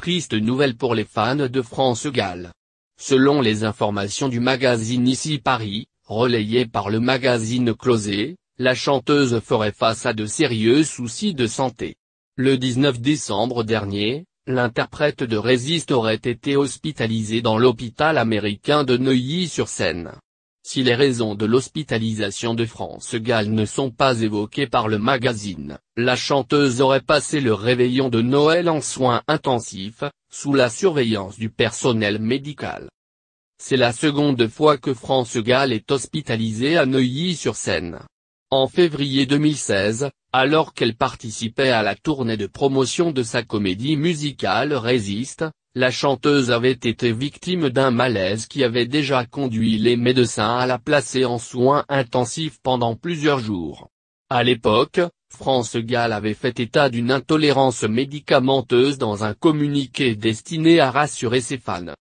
Triste nouvelle pour les fans de France Gall. Selon les informations du magazine Ici Paris, relayées par le magazine Closé, la chanteuse ferait face à de sérieux soucis de santé. Le 19 décembre dernier, l'interprète de Résiste aurait été hospitalisée dans l'hôpital américain de Neuilly-sur-Seine. Si les raisons de l'hospitalisation de France Gall ne sont pas évoquées par le magazine, la chanteuse aurait passé le réveillon de Noël en soins intensifs, sous la surveillance du personnel médical. C'est la seconde fois que France Gall est hospitalisée à Neuilly-sur-Seine. En février 2016, alors qu'elle participait à la tournée de promotion de sa comédie musicale Résiste, la chanteuse avait été victime d'un malaise qui avait déjà conduit les médecins à la placer en soins intensifs pendant plusieurs jours. À l'époque, France Gall avait fait état d'une intolérance médicamenteuse dans un communiqué destiné à rassurer ses fans.